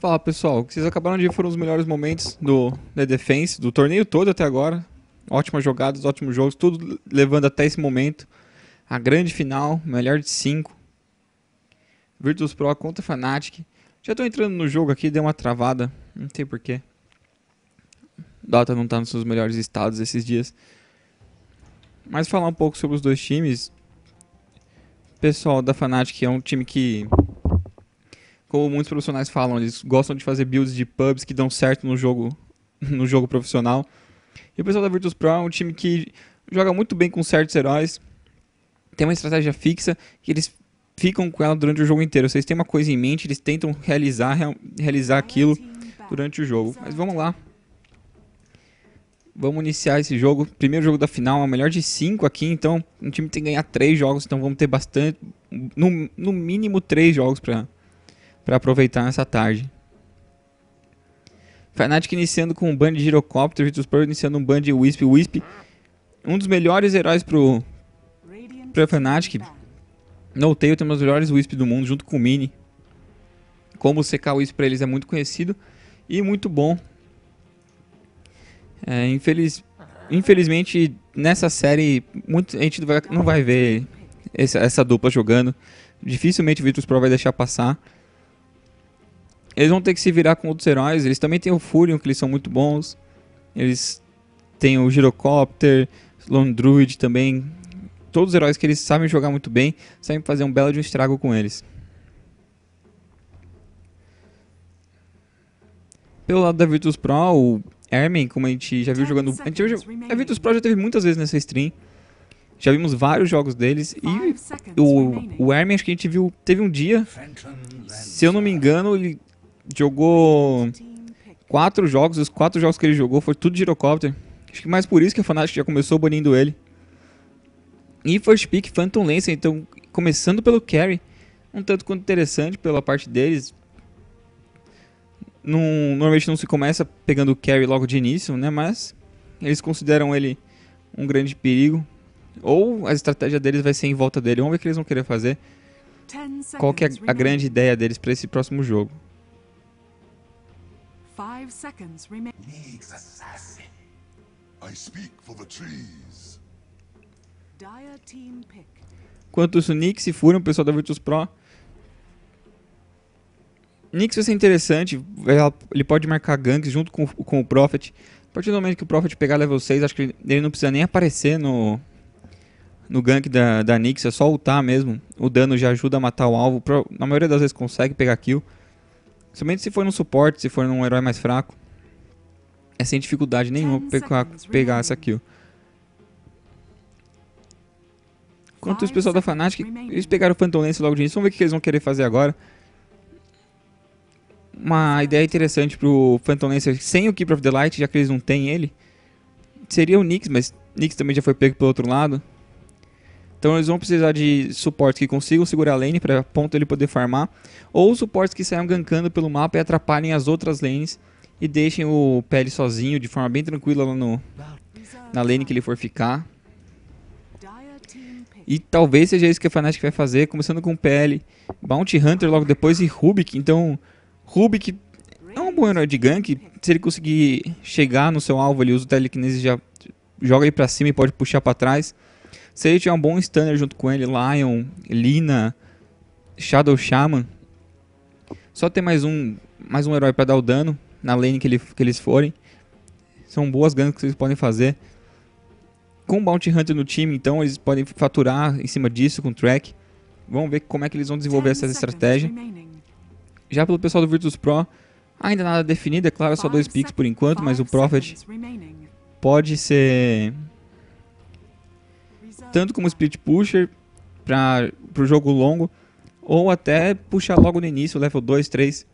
Fala pessoal, o que vocês acabaram de ver foram os melhores momentos do da Defense, do torneio todo até agora. Ótimas jogadas, ótimos jogos, tudo levando até esse momento. A grande final, melhor de 5. Virtus Pro contra Fnatic. Já tô entrando no jogo aqui, deu uma travada, não sei porquê. Dota não está nos seus melhores estados esses dias. Mas falar um pouco sobre os dois times. Pessoal da Fnatic é um time que como muitos profissionais falam, eles gostam de fazer builds de pubs que dão certo no jogo, no jogo profissional. E o pessoal da Virtus Pro é um time que joga muito bem com certos heróis, tem uma estratégia fixa e eles ficam com ela durante o jogo inteiro. Vocês têm uma coisa em mente, eles tentam realizar, real, realizar aquilo durante o jogo. Mas vamos lá. Vamos iniciar esse jogo. Primeiro jogo da final, a é melhor de 5 aqui, então o time tem que ganhar 3 jogos, então vamos ter bastante, no, no mínimo 3 jogos para para aproveitar nessa tarde. Fnatic iniciando com um band de Girocopter, Virtus Pro iniciando um band de Wisp. Wisp, um dos melhores heróis pro, pro Fnatic. No Tail tem um dos melhores Wisp do mundo, junto com o Mini. Como secar Wisp para eles é muito conhecido e muito bom. É, infeliz, infelizmente, nessa série, muito, a gente não vai, não vai ver essa, essa dupla jogando. Dificilmente o Virtus Pro vai deixar passar eles vão ter que se virar com outros heróis. Eles também têm o Furion, que eles são muito bons. Eles têm o Girocopter, Lone Druid também. Todos os heróis que eles sabem jogar muito bem, sabem fazer um belo de um estrago com eles. Pelo lado da Virtus Pro, o Ermin, como a gente já viu jogando... A, gente já, a Virtus Pro já teve muitas vezes nessa stream. Já vimos vários jogos deles e o, o acho que a gente viu, teve um dia, se eu não me engano, ele jogou quatro jogos, os quatro jogos que ele jogou foi tudo girocóptero. Acho que mais por isso que a Fnatic já começou banindo ele. E first pick Phantom Lancer, então começando pelo carry, um tanto quanto interessante pela parte deles. Num, normalmente não se começa pegando o carry logo de início, né? Mas eles consideram ele um grande perigo. Ou a estratégia deles vai ser em volta dele. Vamos ver o que eles vão querer fazer. Qual que é a grande ideia deles para esse próximo jogo? Five seconds remain. Needs assassin. I speak for the trees. Dire team pick. Enquanto isso, Nix e Furion, o pessoal da Virtus Pro. Nix vai ser interessante, ele pode marcar ganks junto com, com o Prophet. A partir do momento que o Prophet pegar level 6, acho que ele, não precisa nem aparecer no, no gank da, da Nix, é só ultar mesmo. O dano já ajuda a matar o alvo, na maioria das vezes consegue pegar kill. Somente se for num suporte, se for num herói mais fraco. É sem dificuldade nenhuma pegar, pegar essa kill. Quanto os pessoal da Fnatic, eles né? pegaram o Phantom Lance logo de início. Vamos ver o que eles vão querer fazer agora. Uma ideia interessante pro Phantom Lancer sem o Keeper of the Light, já que eles não têm ele. Seria o Nix, mas Nix também já foi pego pelo outro lado. Então eles vão precisar de suportes que consigam segurar a lane para ponto ele poder farmar, ou suportes que saiam gankando pelo mapa e atrapalhem as outras lanes e deixem o Pele sozinho de forma bem tranquila lá no, na lane que ele for ficar. E talvez seja isso que a Fnatic vai fazer, começando com Pele, Bounty Hunter logo depois e Rubik. Então, Rubik é um bom herói de gank. Se ele conseguir chegar no seu alvo, ele usa o e já joga ele pra cima e pode puxar para trás. Se ele tiver um bom stunner junto com ele, Lion, Lina, Shadow Shaman, só ter mais um, mais um herói para dar o dano na lane que, ele, que eles forem. São boas ganhas que vocês podem fazer. Com o Bounty Hunter no time, então, eles podem faturar em cima disso com o track. Vamos ver como é que eles vão desenvolver essa estratégia. Já pelo pessoal do Virtus Pro, ainda nada definido, é claro, é só dois picks por enquanto, mas o Prophet pode ser tanto como split pusher para o jogo longo, ou até puxar logo no início, level 2, 3,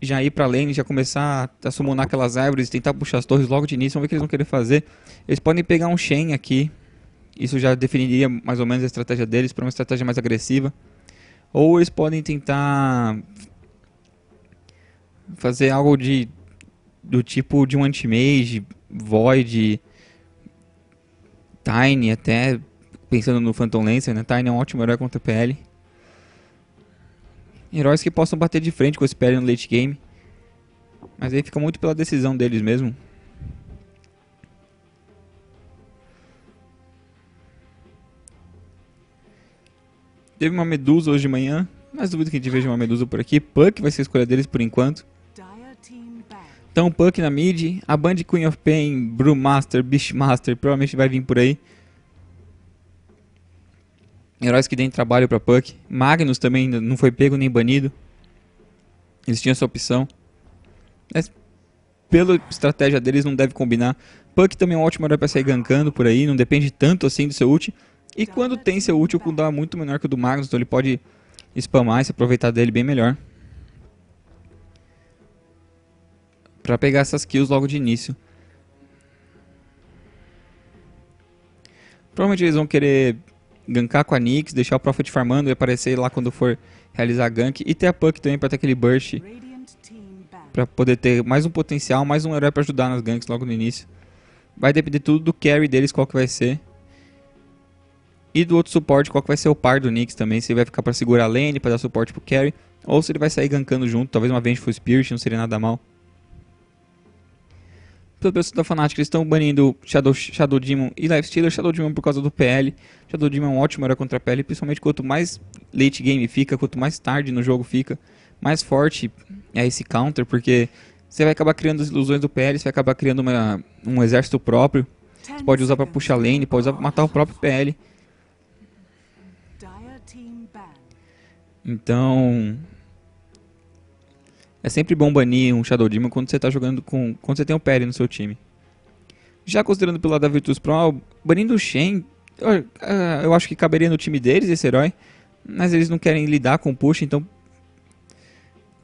já ir para lane, já começar a summonar aquelas árvores, tentar puxar as torres logo de início, vamos ver o que eles vão querer fazer. Eles podem pegar um Shen aqui, isso já definiria mais ou menos a estratégia deles para uma estratégia mais agressiva. Ou eles podem tentar fazer algo de do tipo de um anti-mage, void, Tiny até, pensando no Phantom Lancer, né? Tiny é um ótimo herói contra PL. Heróis que possam bater de frente com esse PL no late game. Mas aí fica muito pela decisão deles mesmo. Teve uma medusa hoje de manhã, mas duvido que a gente veja uma medusa por aqui. Puck vai ser a escolha deles por enquanto. Capitão Puck na mid, a Band Queen of Pain, Brewmaster, Beastmaster, provavelmente vai vir por aí. Heróis que deem trabalho para Puck. Magnus também não foi pego nem banido. Eles tinham essa opção. Mas pela estratégia deles não deve combinar. Puck também é um ótimo herói para sair gankando por aí, não depende tanto assim do seu ult. E quando tem seu ult, o cooldown é muito menor que o do Magnus, então ele pode spamar e se aproveitar dele bem melhor. Pra pegar essas kills logo de início. Provavelmente eles vão querer gankar com a Nix, deixar o Prophet farmando e aparecer lá quando for realizar gank. E ter a Puck também pra ter aquele burst. Pra poder ter mais um potencial, mais um herói pra ajudar nas ganks logo no início. Vai depender tudo do carry deles, qual que vai ser. E do outro suporte, qual que vai ser o par do Nix também. Se ele vai ficar pra segurar a lane, pra dar suporte pro carry. Ou se ele vai sair gankando junto, talvez uma Vengeful Spirit, não seria nada mal pelo pessoal da Fnatic, eles estão banindo Shadow, Shadow Demon e Lifestealer. Shadow Demon por causa do PL. Shadow Demon é um ótimo era contra a PL, principalmente quanto mais late game fica, quanto mais tarde no jogo fica, mais forte é esse counter, porque você vai acabar criando as ilusões do PL, você vai acabar criando uma, um exército próprio. Você pode usar para puxar lane, pode usar para matar o próprio PL. Então, é sempre bom banir um Shadow Demon quando você tá jogando com. quando você tem o Perry no seu time. Já considerando pelo lado da Virtus Pro, ah, banindo o Shen, eu, ah, eu acho que caberia no time deles esse herói, mas eles não querem lidar com o push, então.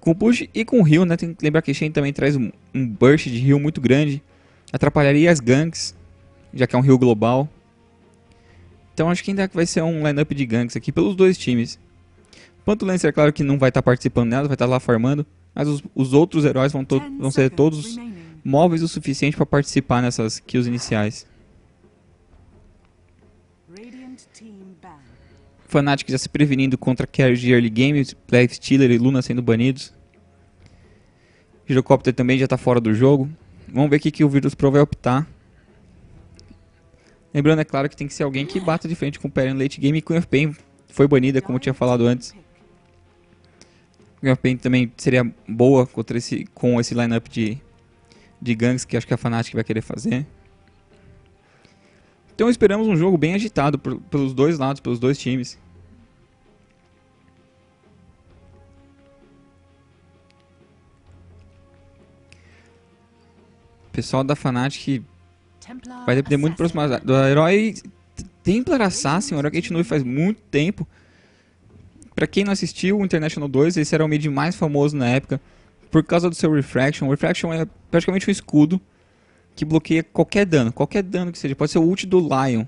Com o push e com o heal, né? Tem que lembrar que Shen também traz um, um burst de heal muito grande, atrapalharia as ganks, já que é um heal global. Então acho que ainda vai ser um lineup de ganks aqui pelos dois times. Panto o é Lancer, claro que não vai estar tá participando nela, vai estar tá lá farmando mas os, os outros heróis vão, vão ser todos móveis o suficiente para participar nessas kills iniciais. Fanatic já se prevenindo contra carries de early game, Black Stealer e Luna sendo banidos. Girocopter também já está fora do jogo. Vamos ver o que, que o Virus Pro vai optar. Lembrando, é claro, que tem que ser alguém que bata de frente com o Peren late game e com o FPM foi banida, como eu tinha falado antes. Graham Payne também seria boa contra esse, com esse lineup de, de gangs que acho que a Fnatic vai querer fazer. Então esperamos um jogo bem agitado por, pelos dois lados, pelos dois times. O pessoal da Fnatic vai depender muito do próximo Do herói Templar Assassin, um herói que a gente não faz muito tempo. Para quem não assistiu o International 2, esse era o mid mais famoso na época por causa do seu Refraction. O Refraction é praticamente um escudo que bloqueia qualquer dano, qualquer dano que seja. Pode ser o ult do Lion,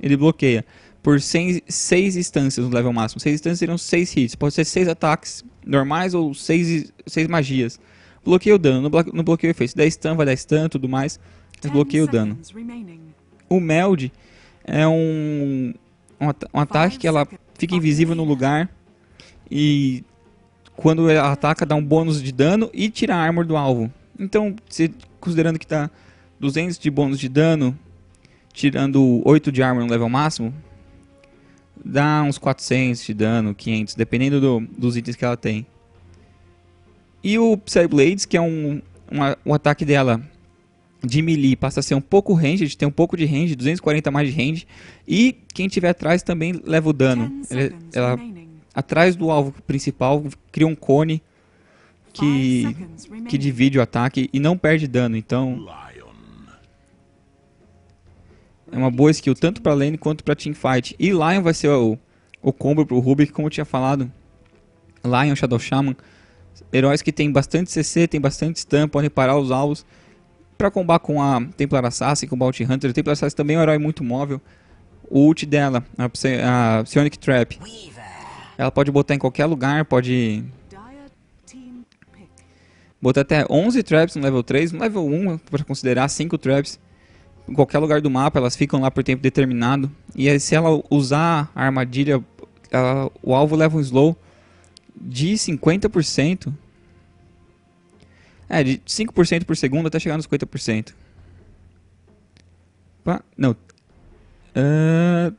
ele bloqueia por 6 instâncias no level máximo. 6 instâncias seriam 6 hits, pode ser 6 ataques normais ou 6 magias. Bloqueia o dano, não bloqueia o efeito. Se der stun, vai dar stun, tudo mais. Desbloqueia o dano. O Meld é um, um, um ataque que ela fica invisível no lugar e quando ela ataca, dá um bônus de dano e tira a armor do alvo. Então, se, considerando que tá 200 de bônus de dano, tirando 8 de armor no level máximo, dá uns 400 de dano, 500, dependendo do, dos itens que ela tem. E o Psyblades, que é um, um, um ataque dela de melee, passa a ser um pouco range, tem um pouco de range, 240 mais de range. E quem tiver atrás também leva o dano. ela atrás do alvo principal, cria um cone que, que divide o ataque e não perde dano. Então, é uma boa skill tanto para lane quanto para teamfight. E Lion vai ser o, o combo pro Rubik, como eu tinha falado. Lion, Shadow Shaman, heróis que tem bastante CC, tem bastante stun, podem parar os alvos. Para combar com a Templar Assassin, com o Bounty Hunter, o Templar Assassin também é um herói muito móvel. O ult dela, a, Psionic Trap, ela pode botar em qualquer lugar, pode... Botar até 11 traps no level 3, no level 1 para considerar 5 traps. Em qualquer lugar do mapa, elas ficam lá por tempo determinado. E aí, se ela usar a armadilha, ela, o alvo leva um slow de 50%. É, de 5% por segundo até chegar nos 50%. Pá, não. Uh,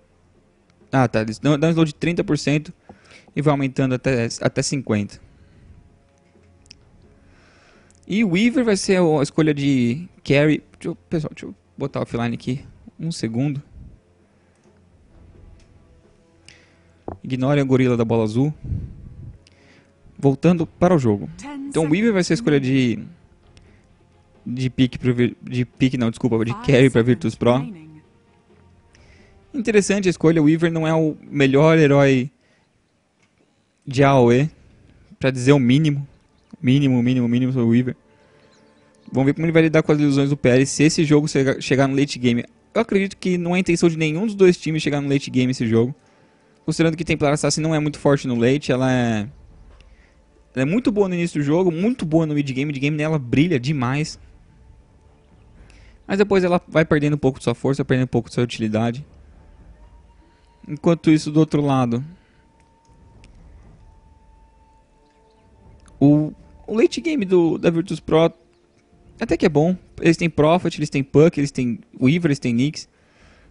ah, tá. Dá um slow de 30% e vai aumentando até, até 50. E o Weaver vai ser a escolha de carry. Deixa eu, pessoal, deixa eu botar offline aqui um segundo. Ignore a gorila da bola azul. Voltando para o jogo. Então o Weaver vai ser a escolha de de pique pro, de pique não, desculpa, de carry para Virtus Pro. Interessante a escolha, o Weaver não é o melhor herói de AOE, para dizer o mínimo, mínimo, mínimo, mínimo sobre o Weaver. Vamos ver como ele vai lidar com as ilusões do Pérez se esse jogo chegar no late game. Eu acredito que não é intenção de nenhum dos dois times chegar no late game esse jogo. Considerando que Templar Assassin não é muito forte no late, ela é... Ela é muito boa no início do jogo, muito boa no mid game, de game nela brilha demais. Mas depois ela vai perdendo um pouco de sua força, perdendo um pouco de sua utilidade. Enquanto isso, do outro lado, Late game do, da Virtus Pro até que é bom. Eles têm Prophet, eles têm Puck, eles têm Weaver, eles têm Nix.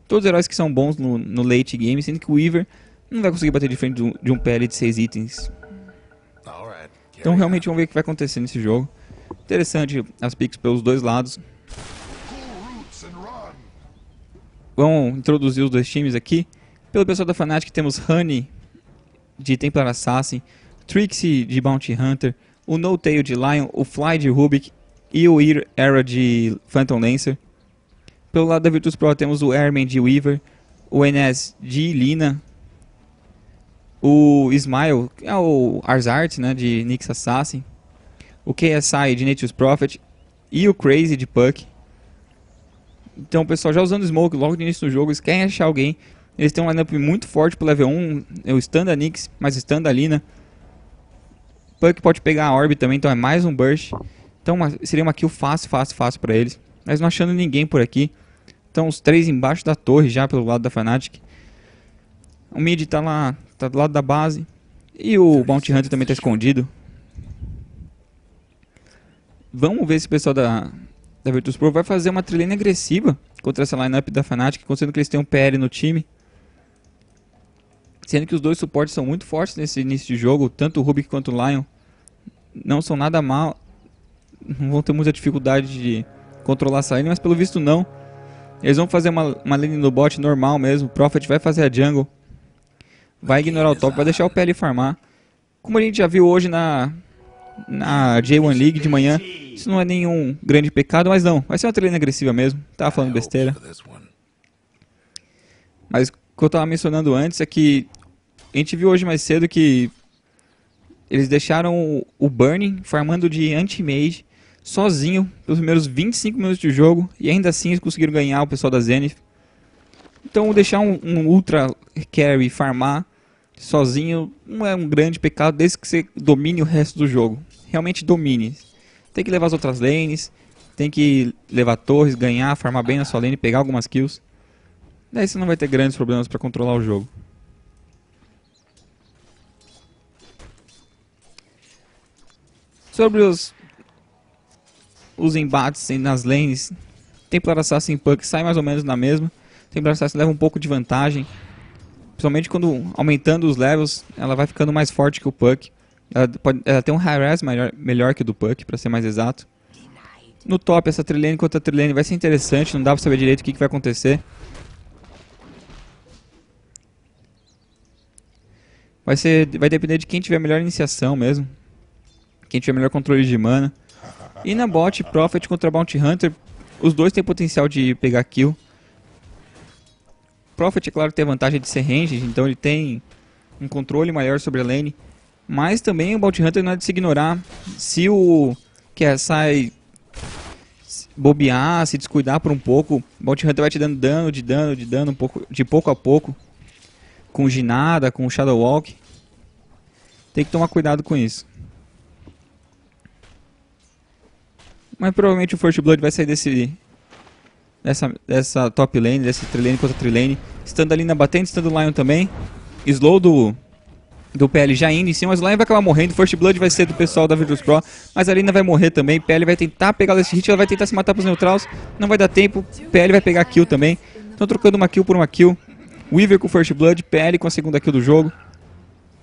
Todos os heróis que são bons no, no late game, sendo que o Weaver não vai conseguir bater de frente de um, de um PL de 6 itens. Então realmente vamos ver o que vai acontecer nesse jogo. Interessante as picks pelos dois lados. Vamos introduzir os dois times aqui. Pelo pessoal da Fnatic temos Honey de Templar Assassin, Trixie de Bounty Hunter, o No Tail de Lion, o Fly de Rubik e o Ear era de Phantom Lancer. Pelo lado da Virtus Pro temos o Airman de Weaver, o NS de Lina, o Smile, que é o Arzart né, de Nix Assassin, o KSI de Nature's Prophet e o Crazy de Puck. Então, pessoal, já usando Smoke logo no início do jogo, eles querem achar alguém, eles têm um lineup muito forte pro level 1, é o Standa Nix, mas Standa Lina. Puck pode pegar a Orb também, então é mais um Burst. Então uma, seria uma kill fácil, fácil, fácil para eles. Mas não achando ninguém por aqui. Então os três embaixo da torre já pelo lado da Fnatic. O mid tá lá, tá do lado da base. E o Bounty Hunter também tá escondido. Vamos ver se o pessoal da, da Virtus Pro vai fazer uma trilha agressiva contra essa lineup da Fnatic, considerando que eles têm um PL no time. Sendo que os dois suportes são muito fortes nesse início de jogo, tanto o Rubik quanto o Lion não são nada mal, não vão ter muita dificuldade de controlar essa lane, mas pelo visto não. Eles vão fazer uma, uma lane no bot normal mesmo, o Prophet vai fazer a jungle, vai ignorar o top, vai deixar o PL farmar. Como a gente já viu hoje na, na J1 League de manhã, isso não é nenhum grande pecado, mas não, vai ser uma treina agressiva mesmo, tava falando besteira. Mas o que eu tava mencionando antes é que a gente viu hoje mais cedo que eles deixaram o Burning farmando de anti-mage sozinho pelos primeiros 25 minutos de jogo e ainda assim eles conseguiram ganhar o pessoal da Zenith. Então deixar um, um ultra carry farmar sozinho não é um grande pecado desde que você domine o resto do jogo. Realmente domine. Tem que levar as outras lanes, tem que levar torres, ganhar, farmar bem na sua lane, pegar algumas kills. Daí você não vai ter grandes problemas para controlar o jogo. Sobre os os embates nas lanes, Templar Assassin e Puck sai mais ou menos na mesma. Templar Assassin leva um pouco de vantagem. Principalmente quando aumentando os levels, ela vai ficando mais forte que o Puck. Ela, pode, ela tem um harass melhor, melhor que o do Puck, para ser mais exato. No top, essa trilene contra trilene vai ser interessante, não dá pra saber direito o que, que vai acontecer. Vai, ser, vai depender de quem tiver a melhor iniciação mesmo quem tiver melhor controle de mana. E na bot, Prophet contra Bounty Hunter, os dois têm potencial de pegar kill. Prophet, é claro, tem a vantagem de ser ranged, então ele tem um controle maior sobre a lane. Mas também o Bounty Hunter não é de se ignorar. Se o KSI bobear, se descuidar por um pouco, o Bounty Hunter vai te dando dano, de dano, de dano, um pouco, de pouco a pouco. Com ginada, com shadow walk. Tem que tomar cuidado com isso. Mas provavelmente o First Blood vai sair desse dessa, dessa top lane, dessa trilane contra trilane. Estando ali na batendo, estando Lion também. Slow do do PL já indo em cima, mas o Lion vai acabar morrendo. First Blood vai ser do pessoal da Virtus Pro, mas a Lina vai morrer também. PL vai tentar pegar esse hit, ela vai tentar se matar para os neutrals. Não vai dar tempo. PL vai pegar kill também. Estão trocando uma kill por uma kill. Weaver com First Blood, PL com a segunda kill do jogo.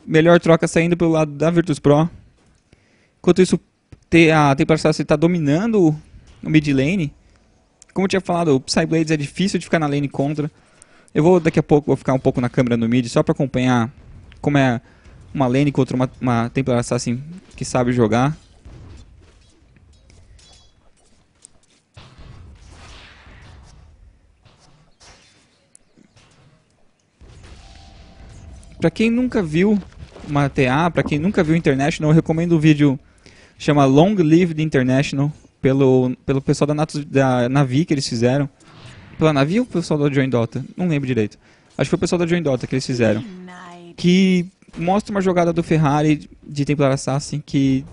Melhor troca saindo pelo lado da Virtus Pro. Enquanto isso, a Templar Assassin tá dominando o mid lane. Como eu tinha falado, o Psyblades é difícil de ficar na lane contra. Eu vou daqui a pouco vou ficar um pouco na câmera no mid só para acompanhar como é uma lane contra uma, uma Templar Assassin que sabe jogar. Pra quem nunca viu uma TA, pra quem nunca viu International, eu recomendo o vídeo chama Long Live the International, pelo, pelo pessoal da, Nato, da Navi que eles fizeram. Pela Navi ou o pessoal da Join Dota? Não lembro direito. Acho que foi o pessoal da Join Dota que eles fizeram. Que mostra uma jogada do Ferrari de Templar Assassin que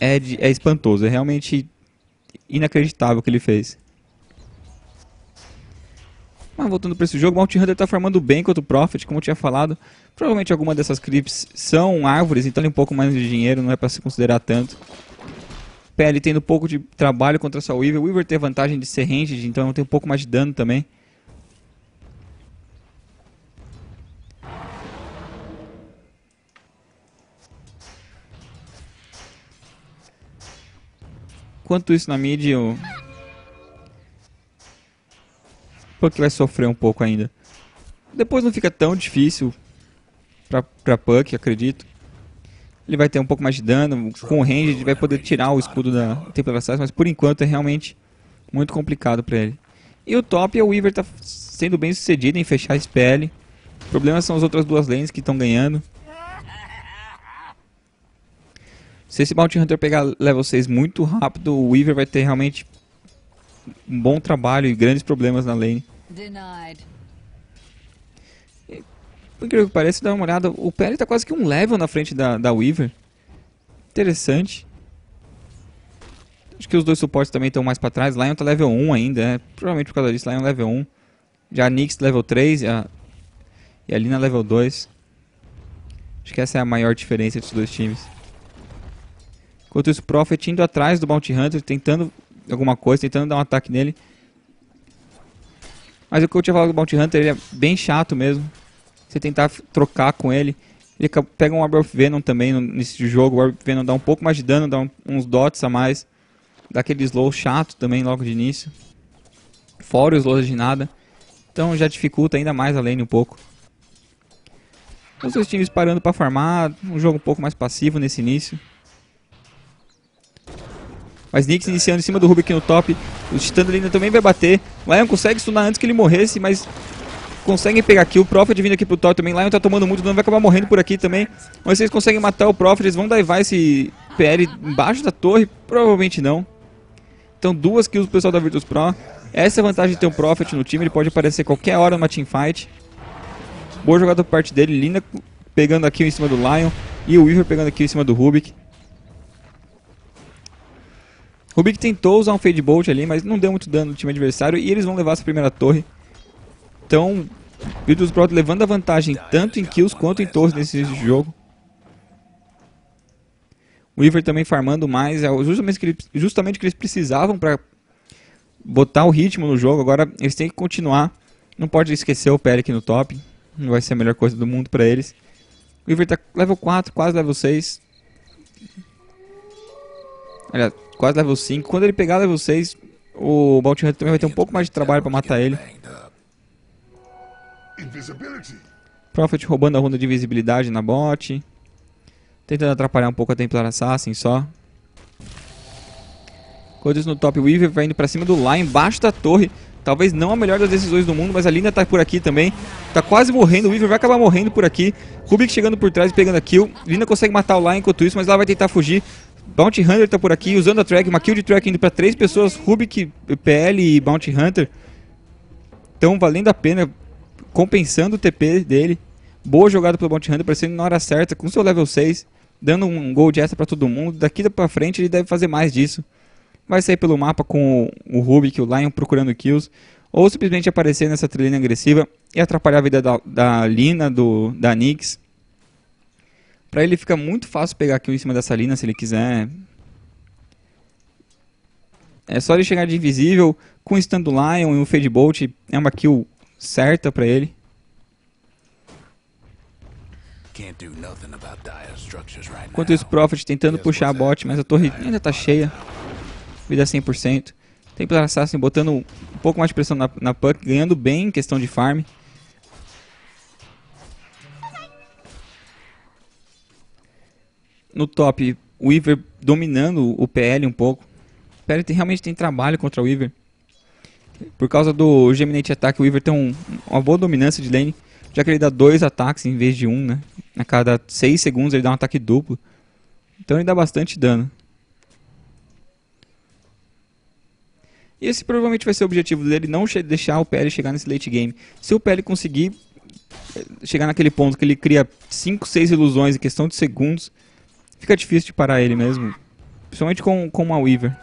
é, de, é espantoso. É realmente inacreditável o que ele fez. Mas voltando para esse jogo, Mount Hunter está formando bem contra o Profit, como eu tinha falado. Provavelmente alguma dessas creeps são árvores, então ele um pouco mais de dinheiro, não é para se considerar tanto. PL tendo um pouco de trabalho contra essa Weaver. Weaver tem vantagem de ser ranged, então tem um pouco mais de dano também. Enquanto isso na mid, o Puck tipo, vai sofrer um pouco ainda. Depois não fica tão difícil pra, pra Puck, acredito. Ele vai ter um pouco mais de dano. Com o range, ele vai poder tirar o escudo da Templo Versailles, mas por enquanto é realmente muito complicado para ele. E o top é o Weaver tá sendo bem sucedido em fechar esse PL. O problema são as outras duas lanes que estão ganhando. Se esse Bounty Hunter pegar level 6 muito rápido, o Weaver vai ter realmente um bom trabalho e grandes problemas na lane. Denied. Por incrível que pareça, dá uma olhada. O PL está quase que um level na frente da, da Weaver. Interessante. Acho que os dois suportes também estão mais para trás. Lion tá level 1 ainda, né? Provavelmente por causa disso, Lion level 1. Já a Nyx level 3 e a Lina level 2. Acho que essa é a maior diferença dos dois times. Enquanto isso, Prophet indo atrás do Bounty Hunter, tentando alguma coisa, tentando dar um ataque nele. Mas o que eu tinha falado do Bounty Hunter, ele é bem chato mesmo. Você tentar trocar com ele. Ele pega um of Venom também nesse jogo. O of Venom dá um pouco mais de dano, dá um, uns dots a mais. Dá aquele slow chato também logo de início. Fora os slows de nada. Então já dificulta ainda mais a lane um pouco. Os dois times parando para farmar. Um jogo um pouco mais passivo nesse início. Mas Nix iniciando em cima do Rubik no top. O ainda também vai bater. Lion consegue stunar antes que ele morresse, mas conseguem pegar aqui. O Prophet vindo aqui pro top também. Lion tá tomando muito dano, vai acabar morrendo por aqui também. Mas vocês conseguem matar o Prophet, eles vão divar esse PL embaixo da torre? Provavelmente não. Então duas kills pro pessoal da Virtus Pro. Essa é a vantagem de ter um Prophet no time, ele pode aparecer qualquer hora numa teamfight. Boa jogada por parte dele, Lina pegando aqui em cima do Lion e o Weaver pegando aqui em cima do Rubik. O tentou usar um Fade Bolt ali, mas não deu muito dano no time adversário e eles vão levar essa primeira torre. Então, dos Pro levando a vantagem tanto em kills quanto em torres nesse jogo. O Weaver também farmando mais, é justamente o que eles, precisavam para botar o ritmo no jogo. Agora eles têm que continuar, não pode esquecer o aqui no top, não vai ser a melhor coisa do mundo para eles. O Weaver tá level 4, quase level 6. Aliás, quase level 5. Quando ele pegar level 6, o Bounty Hunter também vai ter um pouco mais de trabalho para matar ele. Prophet roubando a runa de visibilidade na bot. Tentando atrapalhar um pouco a Templar Assassin só. Coisas no top. Weaver vai indo pra cima do lá, embaixo da torre. Talvez não a melhor das decisões do mundo, mas a Linda tá por aqui também. Tá quase morrendo, o Weaver vai acabar morrendo por aqui. Rubik chegando por trás e pegando a kill. Linda consegue matar o Lion enquanto isso, mas ela vai tentar fugir. Bounty Hunter tá por aqui, usando a track, uma kill de track indo pra três pessoas, Rubik, PL e Bounty Hunter. Então valendo a pena, compensando o TP dele. Boa jogada pelo Bounty Hunter, parecendo na hora certa, com seu level 6, dando um gol de extra pra todo mundo. Daqui pra frente ele deve fazer mais disso. Vai sair pelo mapa com o Rubik, o Lion procurando kills, ou simplesmente aparecer nessa trilha agressiva e atrapalhar a vida da, da Lina, do, da Nix Pra ele fica muito fácil pegar aqui um em cima dessa linha se ele quiser. É só ele chegar de invisível com o Stand Lion e o Fade Bolt. É uma kill certa pra ele. Enquanto isso, Prophet tentando puxar a bot, mas a torre ainda tá cheia. Vida 100%. Tem Assassin botando um pouco mais de pressão na, na Puck, ganhando bem em questão de farm. no top, o Weaver dominando o PL um pouco. O PL tem, realmente tem trabalho contra o Weaver. Por causa do Geminate ataque, o Weaver tem um, uma boa dominância de lane. Já que ele dá dois ataques em vez de um, né? A cada 6 segundos ele dá um ataque duplo. Então ele dá bastante dano. E esse provavelmente vai ser o objetivo dele, não deixar o PL chegar nesse late game. Se o PL conseguir eh, chegar naquele ponto que ele cria 5, 6 ilusões em questão de segundos, Fica difícil de parar ele mesmo. Principalmente com, com uma Weaver.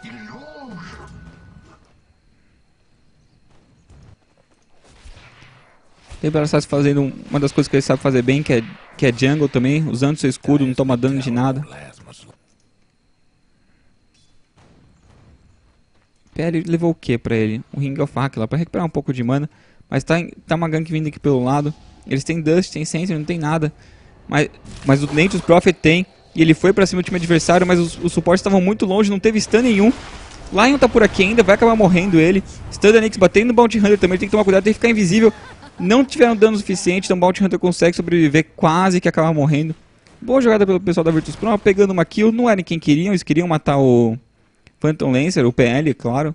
Tem para estar fazendo uma das coisas que ele sabe fazer bem, que é, que é jungle também, usando seu escudo, não toma dano de nada. PL levou o que pra ele? Um Ring of Hack lá, pra recuperar um pouco de mana. Mas tá, tá uma gank vindo aqui pelo lado. Eles têm Dust, tem Sensor, não tem nada. Mas, mas o Nature's Prophet tem. E ele foi para cima do time adversário, mas os, os suportes estavam muito longe, não teve stun nenhum. Lion tá por aqui ainda, vai acabar morrendo ele. Stun da Nix batendo no Bounty Hunter também, tem que tomar cuidado, tem que ficar invisível. Não tiveram dano suficiente, então o Bounty Hunter consegue sobreviver, quase que acaba morrendo. Boa jogada pelo pessoal da Virtus Pro, pegando uma kill, não era quem queriam, eles queriam matar o Phantom Lancer, o PL, claro.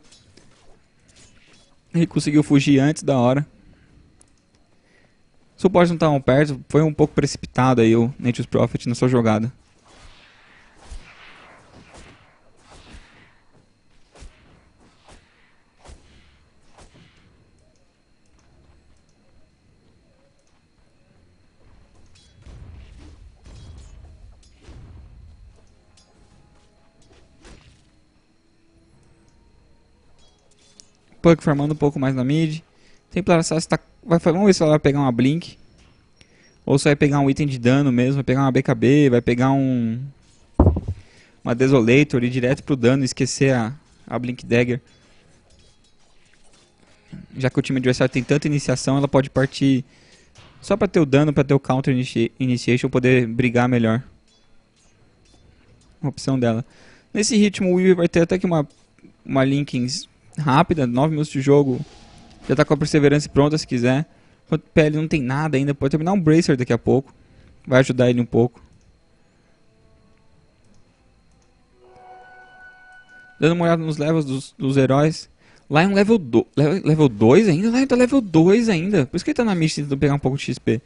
Ele conseguiu fugir antes da hora. Os suportes não estavam tá perto, foi um pouco precipitado aí o Nature's Prophet na sua jogada. Puck formando um pouco mais na mid. Templar Assassin tá, vai, vamos ver se ela vai pegar uma Blink. Ou se vai pegar um item de dano mesmo, vai pegar uma BKB, vai pegar um... Uma Desolator e direto pro dano esquecer a, a Blink Dagger. Já que o time adversário tem tanta iniciação, ela pode partir só pra ter o dano, pra ter o Counter initi Initiation, poder brigar melhor. Uma opção dela. Nesse ritmo o Weaver vai ter até que uma, uma Linkins rápida, 9 minutos de jogo. Já tá com a perseverança pronta se quiser. Quanto pele não tem nada ainda, pode terminar um Bracer daqui a pouco. Vai ajudar ele um pouco. Dando uma olhada nos levels dos, dos heróis. Lá é um level 2. Level 2 ainda? Lion tá level 2 ainda. Por isso que ele tá na mista tentando pegar um pouco de XP.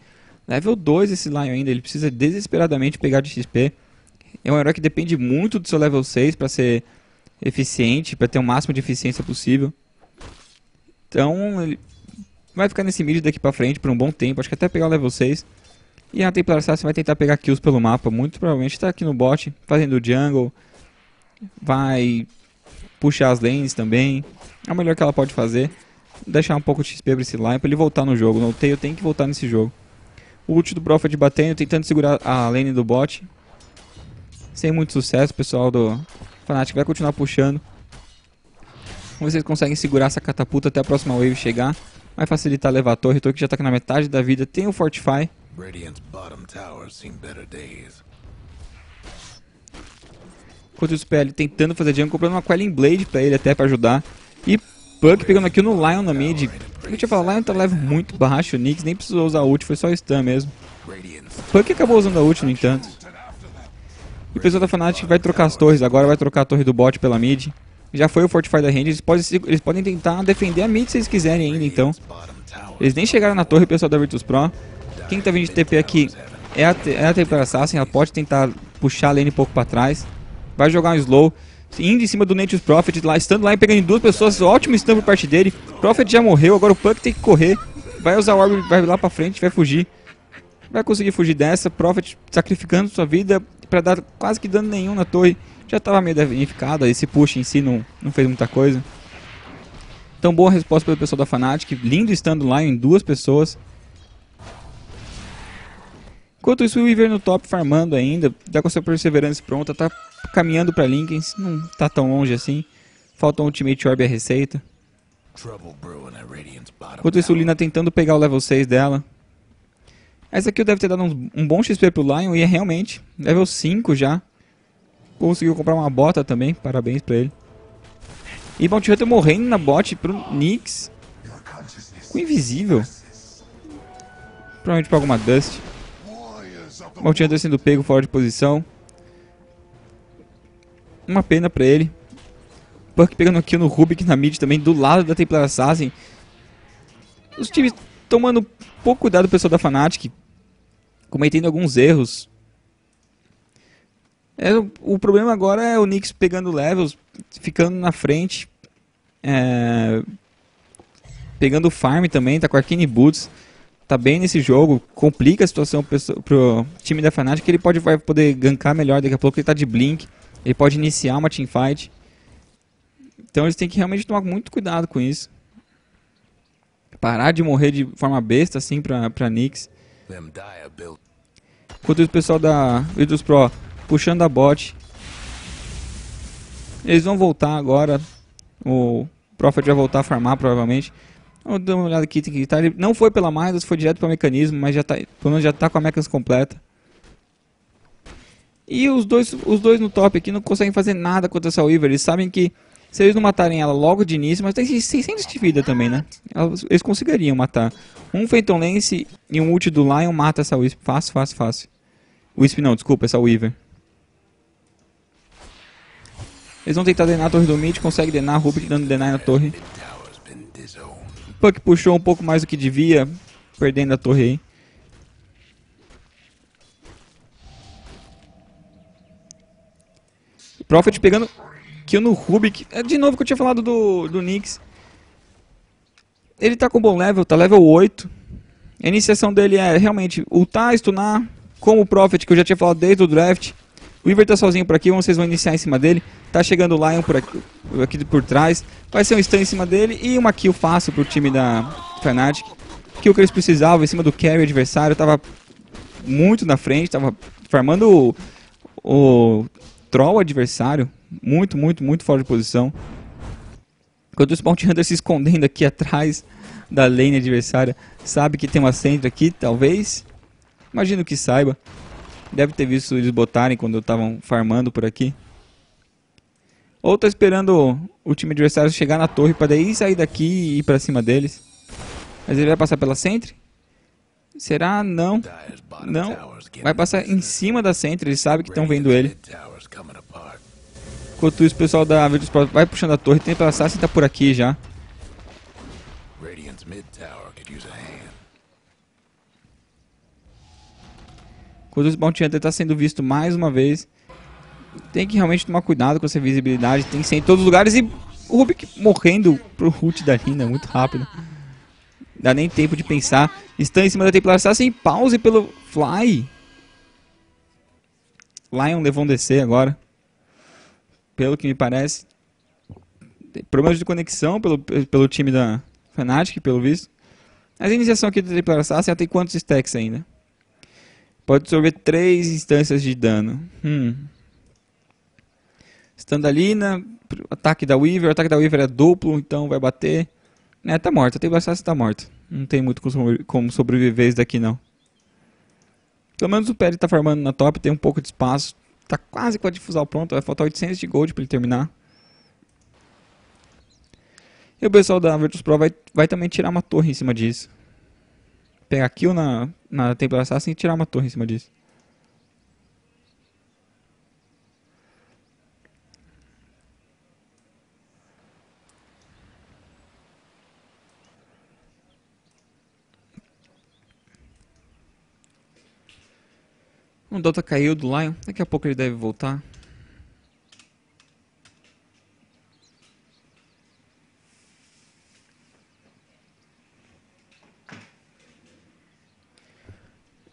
Level 2 esse Lion ainda. Ele precisa desesperadamente pegar de XP. É um herói que depende muito do seu level 6 para ser eficiente, para ter o máximo de eficiência possível. Então, ele vai ficar nesse mid daqui pra frente por um bom tempo, acho que até pegar o level 6. E a Templar Assassin vai tentar pegar kills pelo mapa, muito provavelmente está aqui no bot, fazendo jungle, vai puxar as lanes também, é o melhor que ela pode fazer. Deixar um pouco de XP pra esse Lion, pra ele voltar no jogo, no Tail tem que voltar nesse jogo. O ult do Prophet batendo, tentando segurar a lane do bot. Sem muito sucesso, pessoal do Fnatic vai continuar puxando. Vocês conseguem segurar essa catapulta até a próxima wave chegar. Vai facilitar levar a torre. Torre já tá aqui na metade da vida. Tem o Fortify. Enquanto o PL tentando fazer jungle, comprando uma Quelling Blade pra ele até pra ajudar. E Puck pegando aqui no Lion na mid. Eu tinha falado, Lion tá leve muito baixo, o Nix nem precisou usar ult, foi só stun mesmo. Puck acabou usando a ult, no entanto. E o pessoal da Fnatic vai trocar as torres agora, vai trocar a torre do bot pela mid. Já foi o Fortify da Range, eles podem, eles podem tentar defender a mid se eles quiserem ainda, então. Eles nem chegaram na torre, o pessoal da Virtus Pro. Quem tá vindo de TP aqui é a, é a Assassin, ela pode tentar puxar a lane um pouco pra trás. Vai jogar um slow, indo em cima do Nature's Prophet, lá, estando lá e pegando duas pessoas, ótimo stun por parte dele. Prophet já morreu, agora o Punk tem que correr. Vai usar o Orb, vai lá pra frente, vai fugir vai conseguir fugir dessa. Prophet sacrificando sua vida para dar quase que dano nenhum na torre. Já estava meio danificado, esse push em si não, não fez muita coisa. Então boa resposta pelo pessoal da Fnatic, lindo estando lá em duas pessoas. Enquanto isso, o Weaver no top farmando ainda, dá com a sua perseverança pronta, tá caminhando para Linkens, não tá tão longe assim. Falta um ultimate orb a receita. Enquanto isso, o Lina tentando pegar o level 6 dela. Essa aqui eu deve ter dado um, um, bom XP pro Lion e é realmente level 5 já. Conseguiu comprar uma bota também, parabéns pra ele. E Bounty Hunter morrendo na bot pro Nix. Ficou invisível. Provavelmente pra alguma Dust. Bounty Hunter sendo pego fora de posição. Uma pena pra ele. Puck pegando aqui no Rubik na mid também, do lado da Templar Assassin. Os times tomando pouco cuidado, pessoal da Fnatic cometendo alguns erros. É, o problema agora é o Knicks pegando levels, ficando na frente, é, pegando farm também, tá com Arkane Boots, tá bem nesse jogo, complica a situação pro, pro time da Fnatic, que ele pode, vai poder gankar melhor, daqui a pouco ele tá de Blink, ele pode iniciar uma teamfight. Então eles têm que realmente tomar muito cuidado com isso. Parar de morrer de forma besta assim pra, pra Nix. Enquanto o pessoal da Windows Pro puxando a bot. Eles vão voltar agora. O Prophet vai voltar a farmar, provavelmente. Vamos dar uma olhada aqui. Tem que estar. ele não foi pela Midas, foi direto para o mecanismo, mas já tá, pelo menos já está com a mecas completa. E os dois, os dois no top aqui não conseguem fazer nada contra essa Weaver. Eles sabem que se eles não matarem ela logo de início, mas tem 600 de vida também, né? Eles conseguiriam matar. Um Phantom Lance e um ult do Lion mata essa Wisp. Fácil, fácil, fácil. Wisp não, desculpa, essa Weaver. Eles vão tentar denar a torre do mid, consegue denar, a dando denar na torre. Puck puxou um pouco mais do que devia, perdendo a torre aí. Prophet pegando kill no Rubik. É de novo que eu tinha falado do, do Nix ele tá com bom level, tá level 8. A iniciação dele é realmente ultar, stunar, como o Prophet, que eu já tinha falado desde o draft. O Iver tá sozinho por aqui, vocês vão iniciar em cima dele. Tá chegando o Lion por aqui, aqui por trás. Vai ser um stun em cima dele e uma kill fácil pro time da Fnatic. o que eles precisavam em cima do carry adversário. Tava muito na frente, tava farmando o, o troll adversário. Muito, muito, muito fora de posição. Quando o Spawn Hunter se escondendo aqui atrás da lane adversária, sabe que tem uma Sentry aqui, talvez. Imagino que saiba. Deve ter visto eles botarem quando estavam farmando por aqui. Ou tá esperando o time adversário chegar na torre para daí sair daqui e ir pra cima deles. Mas ele vai passar pela Sentry? Será? Não. Não. Vai passar em cima da Sentry, ele sabe que estão vendo ele. Enquanto isso, o pessoal da Verde vai puxando a torre. Tem Assassin tá por aqui já. Enquanto isso, o Bounty Hunter tá sendo visto mais uma vez. Tem que realmente tomar cuidado com essa visibilidade. Tem que ser em todos os lugares. E o Rubik morrendo pro root da Rina muito rápido. Dá nem tempo de pensar. Estão em cima da Templar Assassin. Pause pelo Fly. Lion levou um DC agora pelo que me parece. Problemas de conexão pelo, pelo time da Fnatic, pelo visto. Mas a iniciação aqui do Tripler Assassin tem quantos stacks ainda? Pode absorver 3 instâncias de dano. Hum. ataque da Weaver. O ataque da Weaver é duplo, então vai bater. É, tá morta. Tem bastante, tá morta. Não tem muito como sobreviver isso daqui, não. Pelo menos o Perry tá farmando na top, tem um pouco de espaço tá quase com a difusão pronta, vai faltar 800 de gold para ele terminar. E o pessoal da Virtus Pro vai, vai também tirar uma torre em cima disso. Pegar kill na, na Templar Assassin e tirar uma torre em cima disso. Um Dota caiu do Lion. Daqui a pouco ele deve voltar.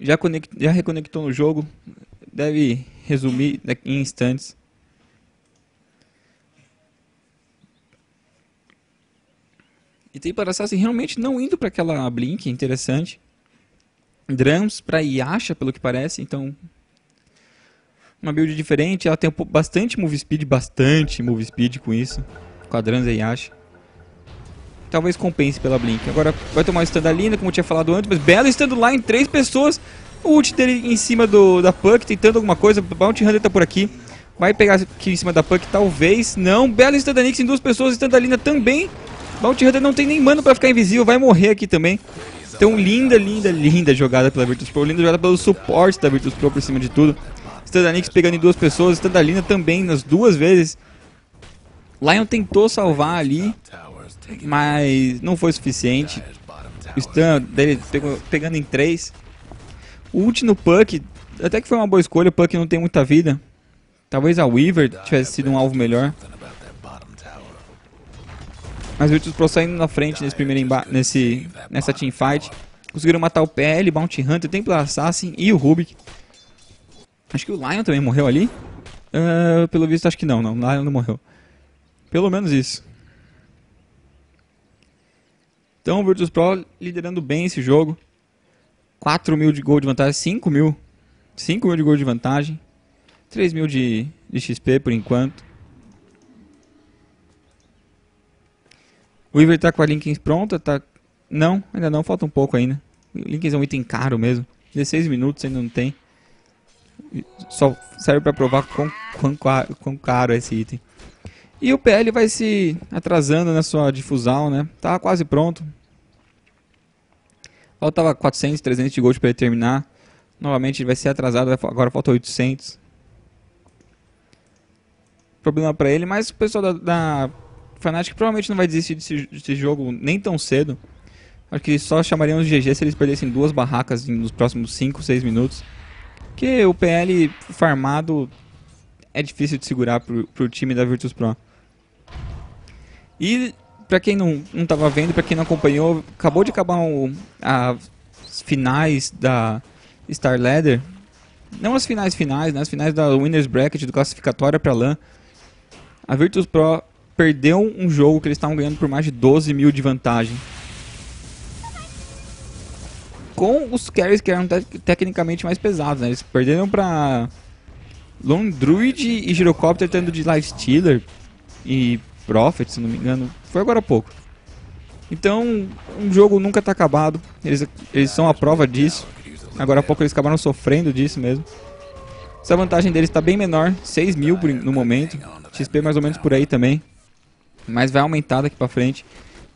Já, conect, já reconectou no jogo. Deve resumir em instantes. E tem para Assassin realmente não indo para aquela blink é interessante. Drums para Yasha, pelo que parece, então uma build diferente, ela tem bastante move speed, bastante move speed com isso, com a Drums e Yasha. Talvez compense pela Blink. Agora vai tomar o linda, como eu tinha falado antes, mas bela stand lá em três pessoas. O ult dele em cima do, da Puck, tentando alguma coisa, o Bounty Hunter tá por aqui. Vai pegar aqui em cima da Puck, talvez. Não, bela Standanix em duas pessoas. Standalina também. Bounty Hunter não tem nem mano pra ficar invisível. Vai morrer aqui também. Então, linda, linda, linda jogada pela Virtus Pro. Linda jogada pelo suporte da Virtus Pro por cima de tudo. Stadanix pegando em duas pessoas. Stadalina também nas duas vezes. Lion tentou salvar ali, mas não foi suficiente. Stan dele pegou, pegando em três. O ult no Puck, até que foi uma boa escolha. O Puck não tem muita vida. Talvez a Weaver tivesse sido um alvo melhor. Mas o Virtus Pro saindo na frente nesse primeiro nesse, nessa teamfight. Conseguiram matar o PL, Bounty Hunter, Templar Assassin e o Rubik. Acho que o Lion também morreu ali. Uh, pelo visto, acho que não, não. O Lion não morreu. Pelo menos isso. Então, o Virtus Pro liderando bem esse jogo. 4 mil de gol de vantagem, 5 mil. 5 mil de gol de vantagem. 3 mil de, de XP por enquanto. O Weaver tá com a Linkins pronta, tá... Não, ainda não, falta um pouco ainda. Linkins é um item caro mesmo. 16 minutos ainda não tem. Só serve para provar quão, quão, quão caro é esse item. E o PL vai se atrasando na sua difusão, né? Tá quase pronto. Faltava 400, 300 de gold para ele terminar. Novamente ele vai ser atrasado, agora falta 800. Problema para ele, mas o pessoal da, da Fnatic provavelmente não vai desistir desse, desse jogo nem tão cedo. Acho que só chamariam os GG se eles perdessem duas barracas nos próximos 5, 6 minutos. Porque o PL farmado é difícil de segurar pro, pro time da Virtus Pro. E para quem não, não tava vendo, para quem não acompanhou, acabou de acabar as finais da Star Ladder. Não as finais finais, né? As finais da Winners Bracket do classificatório para LAN. A Virtus Pro perdeu um jogo que eles estavam ganhando por mais de 12 mil de vantagem. Com os carries que eram te tecnicamente mais pesados, né? Eles perderam pra Lone Druid e Girocopter tendo de Lifestealer e Prophet, se não me engano. Foi agora há pouco. Então, um jogo nunca está acabado. Eles, eles são a prova disso. Agora há pouco eles acabaram sofrendo disso mesmo. Essa vantagem deles está bem menor, 6 mil no momento. XP mais ou menos por aí também mas vai aumentar daqui para frente.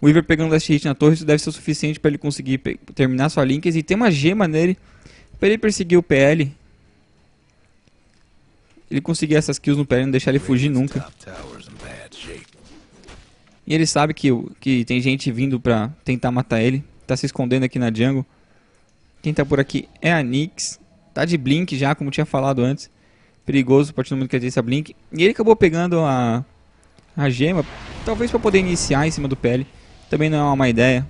O Weaver pegando last hit na torre, isso deve ser o suficiente para ele conseguir terminar sua Linkers e tem uma gema nele para ele perseguir o PL. Ele conseguir essas kills no PL não deixar ele fugir nunca. E ele sabe que, que tem gente vindo pra tentar matar ele. Tá se escondendo aqui na jungle. Quem tá por aqui é a Nix. Tá de Blink já, como tinha falado antes. Perigoso, a partir do momento que ele é tem essa Blink. E ele acabou pegando a, a gema, talvez para poder iniciar em cima do Pele. Também não é uma má ideia.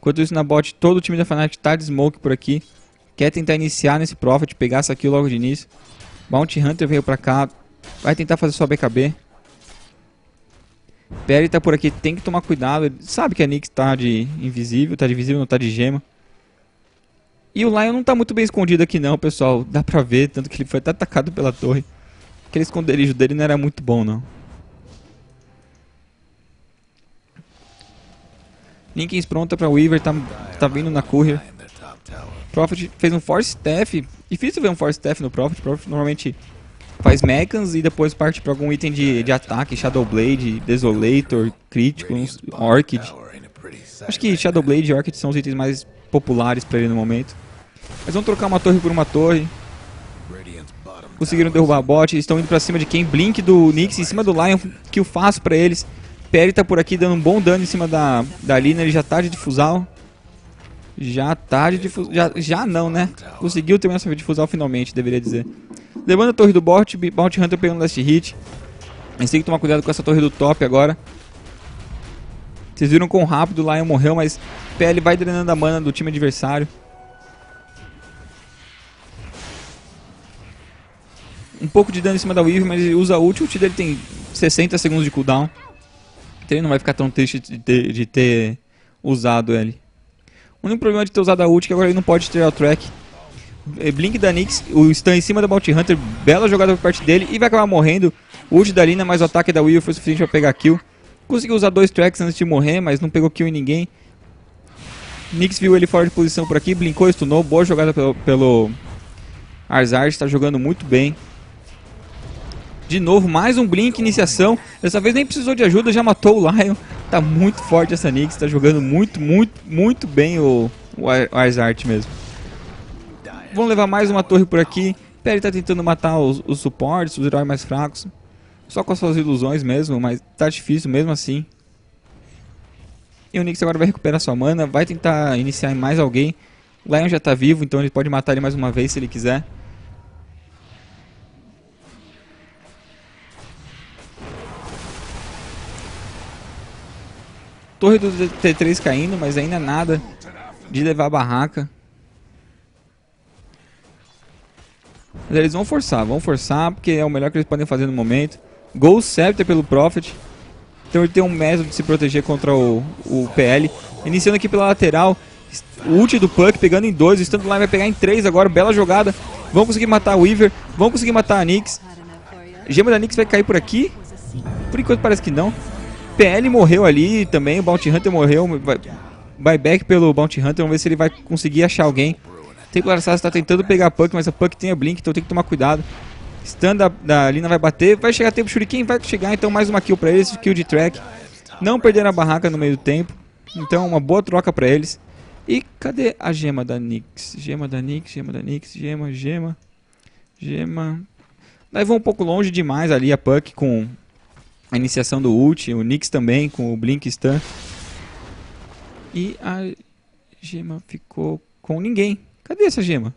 Enquanto isso na bot, todo o time da Fnatic tá de smoke por aqui. Quer tentar iniciar nesse Profit, pegar essa kill logo de início. Bounty Hunter veio pra cá, vai tentar fazer sua BKB. Perry tá por aqui, tem que tomar cuidado. Ele sabe que a Nix tá de invisível, tá de visível, não tá de gema. E o Lion não tá muito bem escondido aqui não, pessoal. Dá pra ver, tanto que ele foi até atacado pela torre. Aquele esconderijo dele não era muito bom, não. Linkins pronta pra Weaver, tá, tá vindo na courier. Prophet fez um Force Staff. Difícil ver um Force Staff no Prophet. Prophet normalmente faz mechans e depois parte pra algum item de, de ataque. Shadow Blade, Desolator, Crítico, Orchid. Acho que Shadow Blade e Orchid são os itens mais populares pra ele no momento. Mas vão trocar uma torre por uma torre conseguiram derrubar a bot, estão indo pra cima de quem? Blink do Nix, em cima do Lion, que o faço pra eles. Perry tá por aqui dando um bom dano em cima da, da Lina, ele já tá de difusal. Já tá de difusal, já, já não, né? Conseguiu terminar essa difusal finalmente, deveria dizer. Levando a torre do bot, Bounty Hunter pegando last hit. tem que tomar cuidado com essa torre do top agora. Vocês viram quão rápido o Lion morreu, mas PL vai drenando a mana do time adversário. um pouco de dano em cima da Weave, mas ele usa a ult. O ult dele tem 60 segundos de cooldown. Então ele não vai ficar tão triste de ter, de ter usado ele. O único problema de ter usado a ult é que agora ele não pode ter o track. É, Blink da Nix, o stun em cima da Bounty Hunter, bela jogada por parte dele e vai acabar morrendo. O ult da Lina, mas o ataque da Will foi suficiente para pegar kill. Conseguiu usar dois tracks antes de morrer, mas não pegou kill em ninguém. Nix viu ele fora de posição por aqui, blinkou, stunou, boa jogada pelo, pelo Arzard, está jogando muito bem. De novo, mais um Blink, iniciação. Dessa vez nem precisou de ajuda, já matou o Lion. Tá muito forte essa Nix, tá jogando muito, muito, muito bem o, o mesmo. Vão levar mais uma torre por aqui. Perry tá tentando matar os, os suportes, os heróis mais fracos. Só com as suas ilusões mesmo, mas tá difícil mesmo assim. E o Nix agora vai recuperar sua mana, vai tentar iniciar em mais alguém. O Lion já tá vivo, então ele pode matar ele mais uma vez se ele quiser. Torre do T3 caindo, mas ainda nada de levar a barraca. Mas eles vão forçar, vão forçar, porque é o melhor que eles podem fazer no momento. Gol Scepter é pelo profit. Então ele tem um método de se proteger contra o, o PL. Iniciando aqui pela lateral. O ult do Puck pegando em dois. O Standline vai pegar em três agora. Bela jogada. Vão conseguir matar o Weaver. Vão conseguir matar a Nix. Gema da Nix vai cair por aqui. Por enquanto parece que não. PL morreu ali também, o Bounty Hunter morreu. Buyback pelo Bounty Hunter, vamos ver se ele vai conseguir achar alguém. tem Templar Assassin está tentando pegar a Puck, mas a Puck tem a Blink, então tem que tomar cuidado. Stand da, Lina vai bater, vai chegar tempo, Shuriken vai chegar, então mais uma kill para eles, kill de track. Não perderam a barraca no meio do tempo, então uma boa troca para eles. E cadê a gema da Nix? Gema da Nix, gema da Nix, gema, gema, gema. Daí um pouco longe demais ali a Puck com a iniciação do ult, o Nix também com o Blink Stun. E a gema ficou com ninguém. Cadê essa gema?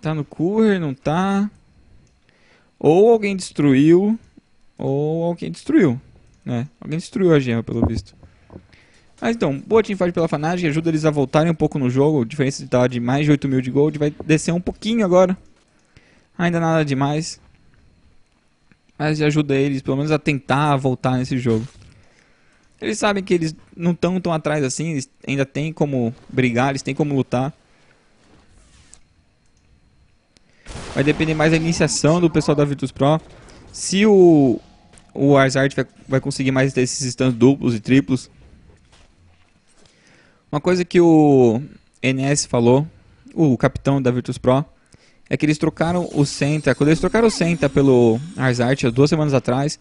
Tá no courier, não tá. Ou alguém destruiu, ou alguém destruiu, né? Alguém destruiu a gema, pelo visto. Mas então, boa teamfight pela Fnatic, ajuda eles a voltarem um pouco no jogo. A diferença de tal tá de mais de 8 mil de gold vai descer um pouquinho agora. Ainda nada demais. Mas ajuda eles, pelo menos, a tentar voltar nesse jogo. Eles sabem que eles não estão tão atrás assim, eles ainda tem como brigar, eles têm como lutar. Vai depender mais da iniciação do pessoal da Virtus Pro. Se o, o Arzard vai, vai conseguir mais desses stands duplos e triplos. Uma coisa que o NS falou, o capitão da Virtus Pro, é que eles trocaram o Senta, quando eles trocaram o Senta pelo Arzart duas semanas atrás,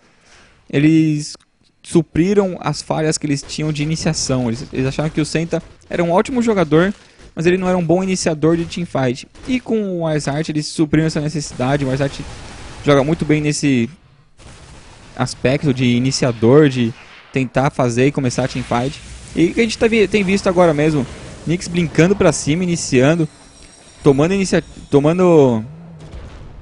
eles supriram as falhas que eles tinham de iniciação. Eles, eles acharam que o Senta era um ótimo jogador, mas ele não era um bom iniciador de teamfight. E com o Arzart eles supriram essa necessidade, o Arzart joga muito bem nesse aspecto de iniciador, de tentar fazer e começar a teamfight. E que a gente tá vi tem visto agora mesmo, Nix brincando para cima, iniciando, tomando iniciativa, tomando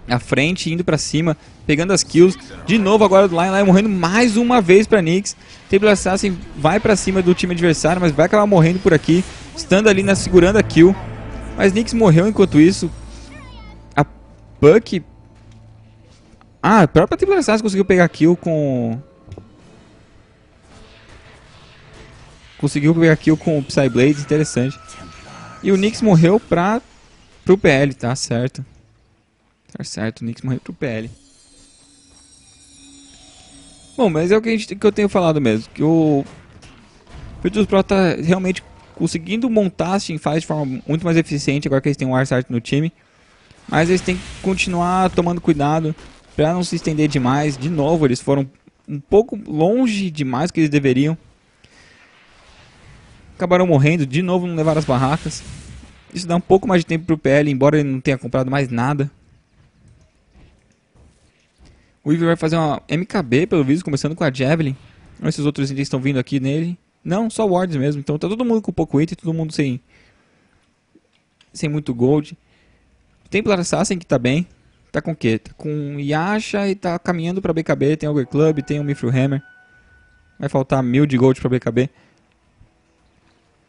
a frente, indo para cima, pegando as kills. De novo agora do Lion Lion morrendo mais uma vez para Nix. Table Assassin vai para cima do time adversário, mas vai acabar morrendo por aqui, estando ali na segurando a kill. Mas Nix morreu enquanto isso. A Puck Ah, a própria Table Assassin conseguiu pegar a kill com Conseguiu pegar a kill com o Psyblade, interessante. E o Nix morreu pra Pro PL, tá certo. Tá certo, o Knicks morreu pro PL. Bom, mas é o que, a gente, que eu tenho falado mesmo. Que o Virtus Pro tá realmente conseguindo montar as assim, faz de forma muito mais eficiente agora que eles têm o um certo no time. Mas eles têm que continuar tomando cuidado para não se estender demais. De novo, eles foram um pouco longe demais que eles deveriam. Acabaram morrendo, de novo não levaram as barracas. Isso dá um pouco mais de tempo para o PL, embora ele não tenha comprado mais nada. O Weaver vai fazer uma MKB, pelo visto, começando com a Javelin. Esses outros itens estão vindo aqui nele. Não, só wards mesmo. Então tá todo mundo com pouco item, todo mundo sem... Sem muito gold. O Templar Assassin que tá bem. Tá com o quê? Tá com Yasha e tá caminhando pra BKB. Tem Ogre Club, tem o Mithril Hammer. Vai faltar mil de gold pra BKB.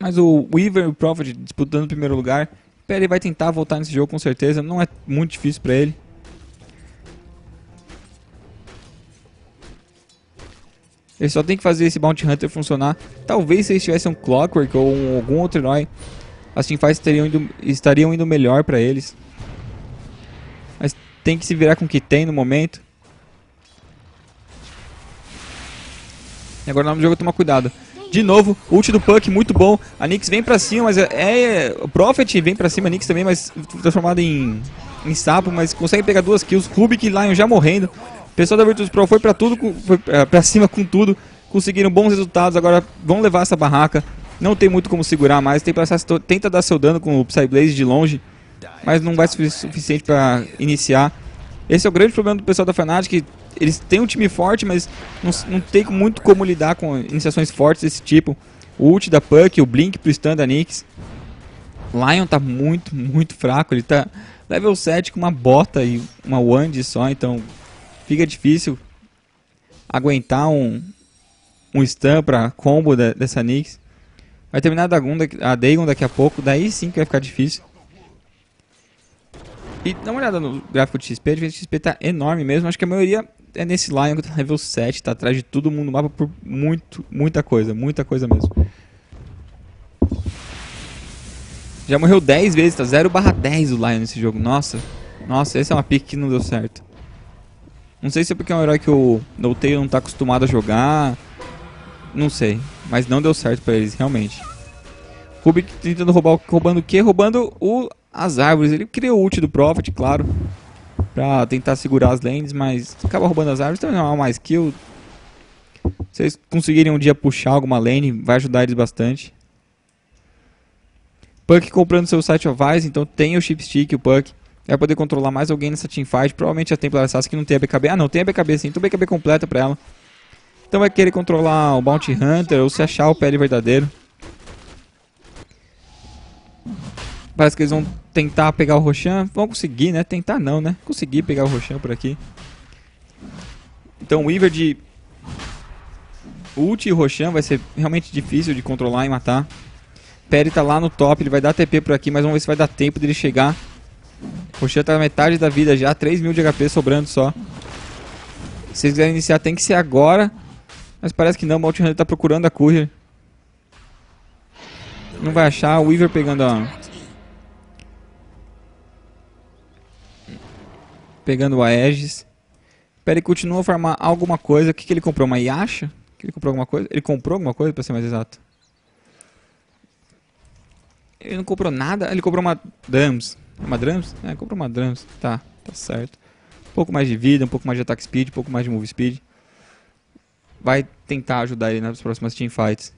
Mas o Weaver e o Prophet disputando o primeiro lugar. ele vai tentar voltar nesse jogo com certeza. Não é muito difícil para ele. Ele só tem que fazer esse Bounty Hunter funcionar. Talvez se eles tivessem um Clockwork ou um, algum outro herói, as assim, teamfights teriam indo, estariam indo melhor para eles. Mas tem que se virar com o que tem no momento. E agora no jogo é tomar cuidado. De novo, ult do Puck, muito bom. A Nyx vem pra cima, mas é, é, o Prophet vem pra cima, a Nyx também, mas transformado em, em sapo, mas consegue pegar duas kills. Rubik e Lion já morrendo. O pessoal da Virtus Pro foi pra tudo, foi é, pra cima com tudo. Conseguiram bons resultados, agora vão levar essa barraca. Não tem muito como segurar mais, tenta, tenta dar seu dano com o Psyblaze de longe, mas não vai ser suficiente para iniciar. Esse é o grande problema do pessoal da Fnatic, que eles têm um time forte, mas não, não tem muito como lidar com iniciações fortes desse tipo. O ult da Puck, o Blink pro stun da Nyx. Lion tá muito, muito fraco. Ele tá level 7 com uma bota e uma Wand só, então fica difícil aguentar um, um stun pra combo da, dessa Nyx. Vai terminar a, Dagon, a Dagon daqui a pouco, daí sim que vai ficar difícil. E dá uma olhada no gráfico de XP, a diferença de XP tá enorme mesmo. Acho que a maioria é nesse Lion que tá level 7, tá atrás de todo mundo no mapa por muito, muita coisa, muita coisa mesmo. Já morreu 10 vezes, tá 0 barra 10 o Lion nesse jogo, nossa. Nossa, esse é uma pick que não deu certo. Não sei se é porque é um herói que o Notei não tá acostumado a jogar, não sei. Mas não deu certo pra eles, realmente. Kubrick tentando roubar, roubando o quê? Roubando o, as árvores. Ele criou o ult do Prophet, claro, pra tentar segurar as lanes, mas acaba roubando as árvores. Também então, não é uma kill. Se eles conseguirem um dia puxar alguma lane, vai ajudar eles bastante. Puck comprando seu site of Vice, então tem o chipstick, o Puck. Vai poder controlar mais alguém nessa teamfight. Provavelmente a Templar Assassin que não tem a BKB. Ah, não, tem a BKB sim. Então BKB completa pra ela. Então vai querer controlar o Bounty Hunter ou se achar o PL verdadeiro. Parece que eles vão tentar pegar o Roshan. Vão conseguir, né? Tentar não, né? Conseguir pegar o Roshan por aqui. Então o Iver de ult e Roshan vai ser realmente difícil de controlar e matar. Perry tá lá no top, ele vai dar TP por aqui, mas vamos ver se vai dar tempo dele chegar. Roshan tá na metade da vida já, 3 mil de HP sobrando só. Se vocês quiserem iniciar, tem que ser agora. Mas parece que não, o Malt Hunter tá procurando a Courier. Não vai achar, o Weaver pegando a, pegando a Aegis. Pera, ele continua a farmar alguma coisa. O que, que ele comprou? Uma Yasha? Que ele comprou alguma coisa? Ele comprou alguma coisa, pra ser mais exato. Ele não comprou nada. Ele comprou uma Drums. Uma Drums? É, comprou uma Drums. Tá, tá certo. Um pouco mais de vida, um pouco mais de attack speed, um pouco mais de move speed. Vai tentar ajudar ele nas próximas teamfights.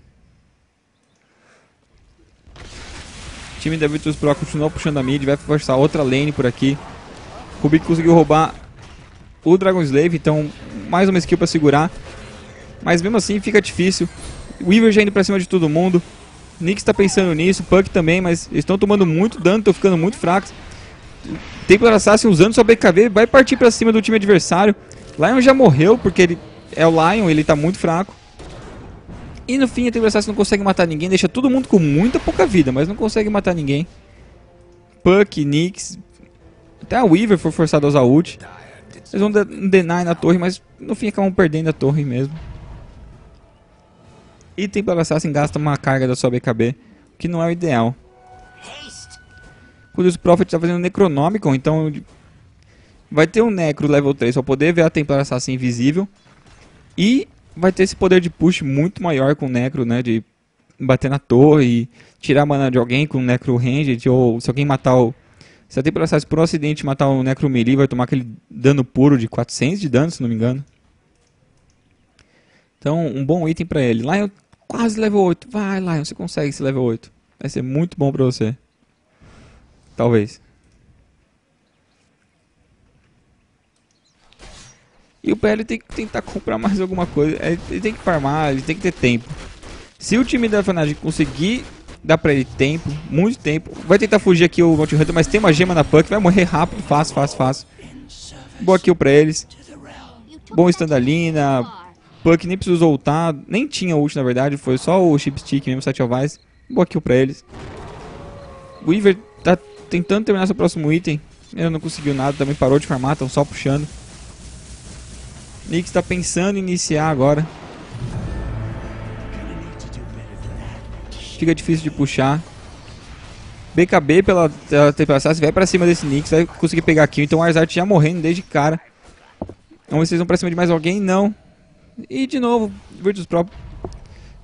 O time da Virtus Pro continua puxando a mid, vai forçar outra lane por aqui. Rubik conseguiu roubar o Dragon Slave, então mais uma skill para segurar. Mas mesmo assim fica difícil. Weaver já indo para cima de todo mundo. Nick está pensando nisso, Puck também, mas estão tomando muito dano, estão ficando muito fracos. Templar Assassin usando sua BKV, vai partir para cima do time adversário. Lion já morreu, porque ele é o Lion, ele está muito fraco. E no fim, a Templar Assassin não consegue matar ninguém, deixa todo mundo com muita pouca vida, mas não consegue matar ninguém. Puck, Nix, até a Weaver foi forçada a usar ult. Eles vão deny na torre, mas no fim acabam perdendo a torre mesmo. E Temple Assassin gasta uma carga da sua BKB, que não é o ideal. Quando tá o Prophet está fazendo Necronomicon, então vai ter um Necro level 3 para poder ver a Templar Assassin invisível. E vai ter esse poder de push muito maior com o Necro, né? De bater na torre e tirar a mana de alguém com o Necro Ranged. Ou se alguém matar o se a Templar Size por um acidente matar um necromili vai tomar aquele dano puro de 400 de dano, se não me engano. Então, um bom item pra ele. Lion, quase level 8. Vai, Lion, você consegue esse level 8. Vai ser muito bom pra você. Talvez. E o PL tem que tentar comprar mais alguma coisa. É, ele tem que farmar, ele tem que ter tempo. Se o time da Fnatic conseguir dá pra ele tempo, muito tempo. Vai tentar fugir aqui o Mount Hunter, mas tem uma gema na Puck, vai morrer rápido, fácil, fácil, fácil. Boa kill pra eles. Bom Standalina. Puck nem precisou voltar, nem tinha ult na verdade, foi só o Chipstick mesmo, Satchelvice. Boa kill pra eles. O Weaver tá tentando terminar seu próximo item, ele não conseguiu nada, também parou de farmar, estão só puxando. Nix tá pensando em iniciar agora. fica difícil de puxar. BKB pela, pela Tempestade vai pra cima desse Nix, vai conseguir pegar kill. Então o Arzart já morrendo desde cara. Vamos ver se eles vão pra cima de mais alguém. Não. E de novo, Virtus Pro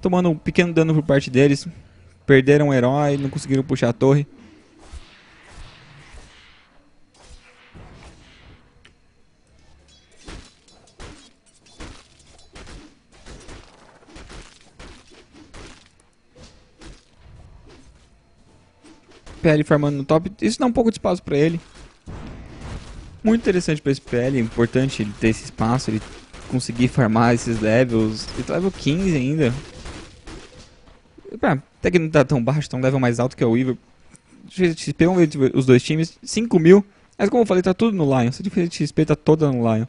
tomando um pequeno dano por parte deles. Perderam um herói, não conseguiram puxar a torre. PL farmando no top, isso dá um pouco de espaço para ele. Muito interessante para esse PL, é importante ele ter esse espaço, ele conseguir farmar esses levels. Ele tá level 15 ainda. Ah, até que não tá tão baixo, tá um level mais alto que é o Weaver. Diferença XP, vamos ver tipo, os dois times. 5 mil. Mas como eu falei, tá tudo no Lion. Essa diferença de XP tá toda no Lion.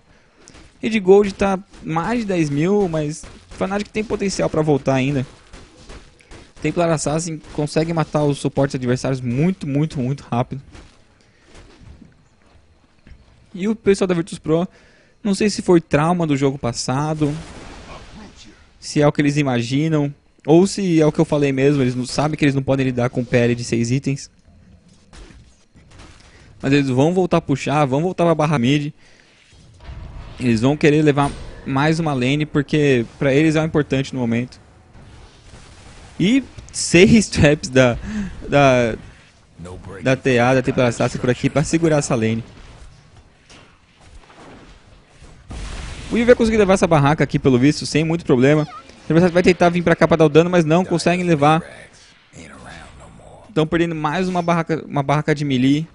E de Gold tá mais de 10 mil, mas Fnatic tem potencial pra voltar ainda. Templar Assassin consegue matar os suportes adversários muito, muito, muito rápido. E o pessoal da Virtus Pro, não sei se foi trauma do jogo passado, se é o que eles imaginam, ou se é o que eu falei mesmo, eles não sabem que eles não podem lidar com pele de 6 itens. Mas eles vão voltar a puxar, vão voltar pra barra mid. Eles vão querer levar mais uma lane, porque pra eles é o importante no momento. E seis traps da, da, da TA, da Templar Assassin por aqui para segurar essa lane. O Iver vai conseguir levar essa barraca aqui, pelo visto, sem muito problema. O adversário vai tentar vir pra cá pra dar o dano, mas não conseguem levar. Estão perdendo mais uma barraca, uma barraca de melee.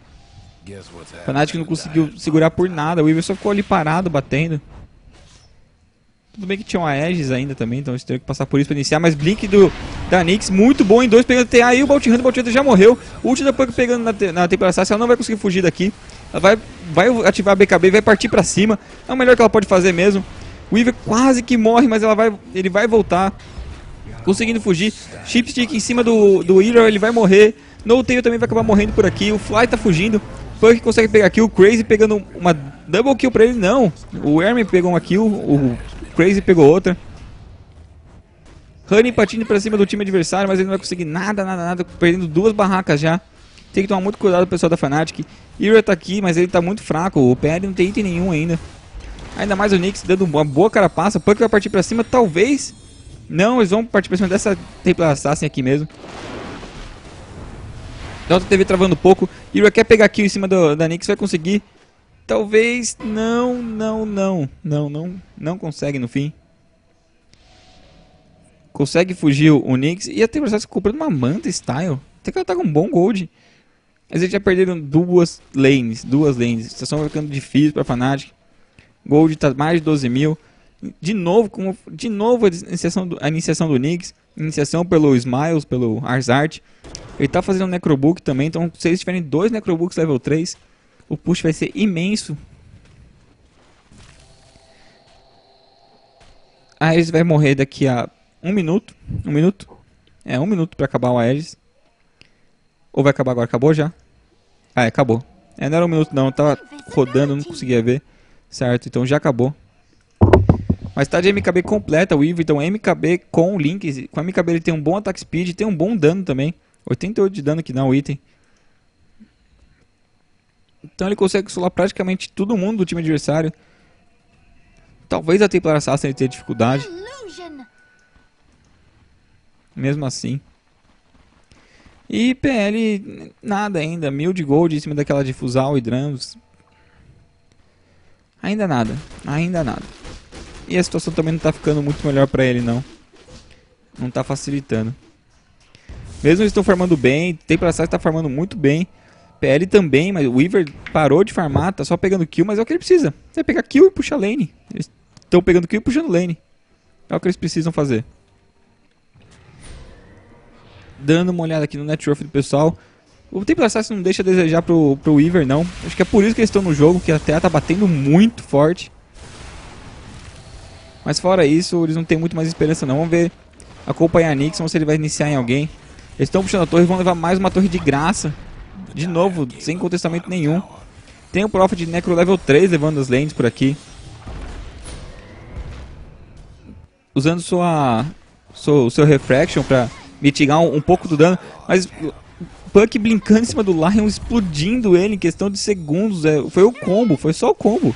O Fnatic não conseguiu segurar por nada. O Weaver só ficou ali parado, batendo. Tudo bem que tinha uma Aegis ainda também, então eles teriam que passar por isso para iniciar. Mas Blink do, da Nyx, muito bom em dois, pegando TA e o Bolt Hunter. O Bolt Hunter já morreu. O ult da Punk pegando na, na Tempera Assassin, ela não vai conseguir fugir daqui. Ela vai, vai ativar a BKB, vai partir para cima. É o melhor que ela pode fazer mesmo. O Weaver quase que morre, mas ela vai, ele vai voltar. Conseguindo fugir. Chipstick em cima do, do Hero, ele vai morrer. No Tail também vai acabar morrendo por aqui. O Fly tá fugindo. Punk consegue pegar kill. O Crazy pegando uma double kill pra ele. Não. O Herman pegou uma kill. O Crazy pegou outra. Honey partindo pra cima do time adversário, mas ele não vai conseguir nada, nada, nada. Perdendo duas barracas já. Tem que tomar muito cuidado o pessoal da Fnatic. Ira tá aqui, mas ele tá muito fraco. O PL não tem item nenhum ainda. Ainda mais o Nix dando uma boa carapaça. Punk vai partir pra cima, talvez. Não, eles vão partir pra cima dessa Templar Assassin aqui mesmo. Delta TV travando um pouco. Ira quer pegar kill em cima do, da Nix, vai conseguir. Talvez não, não, não, não, não, não consegue no fim. Consegue fugir o Knicks e até o processo comprando uma manta style. Até que ela tá com um bom gold. Mas eles já perderam duas lanes, duas lanes. A situação vai ficando difícil para Fnatic. Gold tá mais de 12 mil. De novo, com, de novo a iniciação do, a iniciação do Knicks. Iniciação pelo Smiles, pelo Arzart. Ele tá fazendo um Necrobook também. Então, se eles tiverem dois Necrobooks level 3, o push vai ser imenso. A Ares vai morrer daqui a um minuto. Um minuto. É, um minuto pra acabar o Ares. Ou vai acabar agora? Acabou já? Ah, é, acabou. É, não era um minuto não. Eu tava rodando, não conseguia ver. Certo, então já acabou. Mas tá de MKB completa o Ivo, então MKB com links. Com MKB ele tem um bom ataque speed, tem um bom dano também. 88 de dano que dá o item. Então ele consegue solar praticamente todo mundo do time adversário. Talvez a Templar Assassin tenha dificuldade. Mesmo assim. E PL, nada ainda. Mil de gold em cima daquela de Fusal e Drums. Ainda nada. Ainda nada. E a situação também não tá ficando muito melhor pra ele, não. Não tá facilitando. Mesmo eles estão farmando bem. Templar Assassin tá farmando muito bem. PL também, mas o Weaver parou de farmar, tá só pegando kill, mas é o que ele precisa. É pegar kill e puxar lane. Eles estão pegando kill e puxando lane. É o que eles precisam fazer. Dando uma olhada aqui no network do pessoal. O Templo Assassin não deixa a desejar pro, pro Weaver, não. Acho que é por isso que eles estão no jogo, que a Terra tá batendo muito forte. Mas fora isso, eles não têm muito mais esperança não. Vamos ver, acompanhar a Nixon, se ele vai iniciar em alguém. Eles estão puxando a torre, vão levar mais uma torre de graça. De novo, sem contestamento nenhum. Tem o Prophet Necro level 3 levando as lanes por aqui. Usando sua, sua, o seu Refraction para mitigar um, um, pouco do dano. Mas Puck brincando em cima do Lion, explodindo ele em questão de segundos. É, foi o combo, foi só o combo.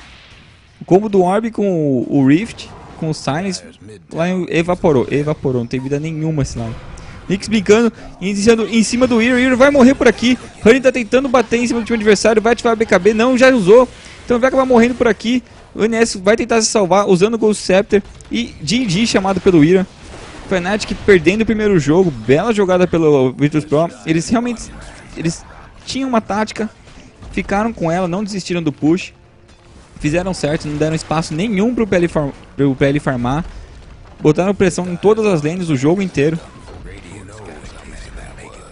O combo do Orb com o, o Rift, com o Silence. O Lion evaporou, evaporou. Não tem vida nenhuma esse Lion. Nix brincando, iniciando em cima do Iro. Iro vai morrer por aqui. Honey tá tentando bater em cima do time adversário. Vai ativar a BKB. Não, já usou. Então vai acabar morrendo por aqui. O NS vai tentar se salvar usando o Ghost Scepter. E GG chamado pelo Ira. Fnatic perdendo o primeiro jogo. Bela jogada pelo Virtus Pro. Eles realmente... Eles tinham uma tática. Ficaram com ela. Não desistiram do push. Fizeram certo. Não deram espaço nenhum pro PL, farm, pro PL farmar. Botaram pressão em todas as lanes o jogo inteiro.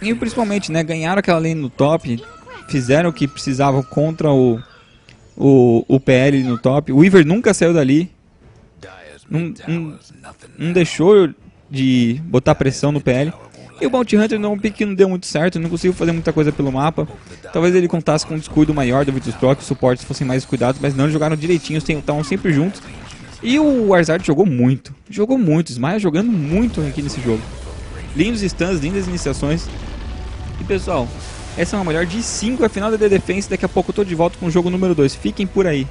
E principalmente, né, ganharam aquela lane no top, fizeram o que precisavam contra o, o, o PL no top. O Weaver nunca saiu dali. Não, não, não deixou de botar pressão no PL. E o Bounty Hunter não um pick não deu muito certo, não conseguiu fazer muita coisa pelo mapa. Talvez ele contasse com um descuido maior do Vitus Pro, os suportes fossem mais cuidados, mas não, jogaram direitinho, estavam sempre juntos. E o Arzard jogou muito, jogou muito, Smaya jogando muito aqui nesse jogo. Lindos stands, lindas iniciações pessoal, essa é uma melhor de 5 a final da The Defense. Daqui a pouco eu tô de volta com o jogo número 2. Fiquem por aí.